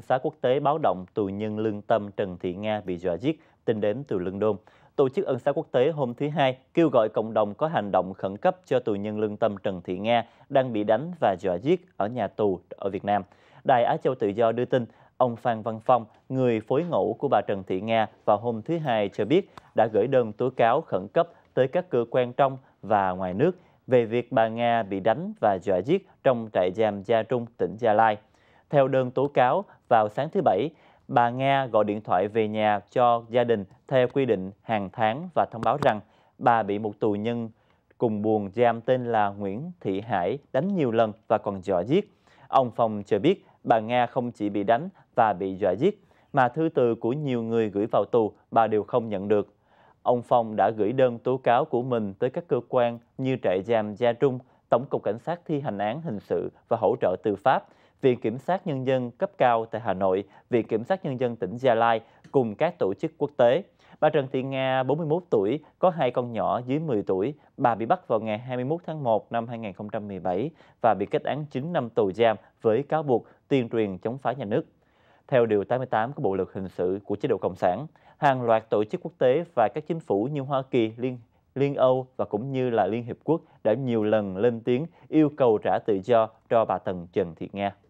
xã quốc tế báo động tù nhân lương tâm Trần Thị Nga bị dọa giết, tin đến từ London. Tổ chức Ân xá quốc tế hôm thứ Hai kêu gọi cộng đồng có hành động khẩn cấp cho tù nhân lương tâm Trần Thị Nga đang bị đánh và dọa giết ở nhà tù ở Việt Nam. Đài Á Châu Tự Do đưa tin, ông Phan Văn Phong, người phối ngẫu của bà Trần Thị Nga vào hôm thứ Hai cho biết đã gửi đơn tố cáo khẩn cấp tới các cơ quan trong và ngoài nước về việc bà Nga bị đánh và dọa giết trong trại giam Gia Trung, tỉnh Gia Lai. Theo đơn tố cáo, vào sáng thứ Bảy, bà Nga gọi điện thoại về nhà cho gia đình theo quy định hàng tháng và thông báo rằng bà bị một tù nhân cùng buồn giam tên là Nguyễn Thị Hải đánh nhiều lần và còn dọa giết. Ông Phong cho biết bà Nga không chỉ bị đánh và bị dọa giết, mà thư từ của nhiều người gửi vào tù bà đều không nhận được. Ông Phong đã gửi đơn tố cáo của mình tới các cơ quan như trại giam Gia Trung, Tổng cục Cảnh sát thi hành án hình sự và hỗ trợ tư pháp, Viện Kiểm sát Nhân dân cấp cao tại Hà Nội, Viện Kiểm sát Nhân dân tỉnh Gia Lai cùng các tổ chức quốc tế. Bà Trần Thị Nga, 41 tuổi, có hai con nhỏ dưới 10 tuổi. Bà bị bắt vào ngày 21 tháng 1 năm 2017 và bị kết án 9 năm tù giam với cáo buộc tuyên truyền chống phá nhà nước. Theo Điều 88 của Bộ Luật Hình sự của chế độ Cộng sản, hàng loạt tổ chức quốc tế và các chính phủ như Hoa Kỳ, Liên Liên Âu và cũng như là Liên Hiệp Quốc đã nhiều lần lên tiếng yêu cầu trả tự do cho bà Tần Trần Thị Nga.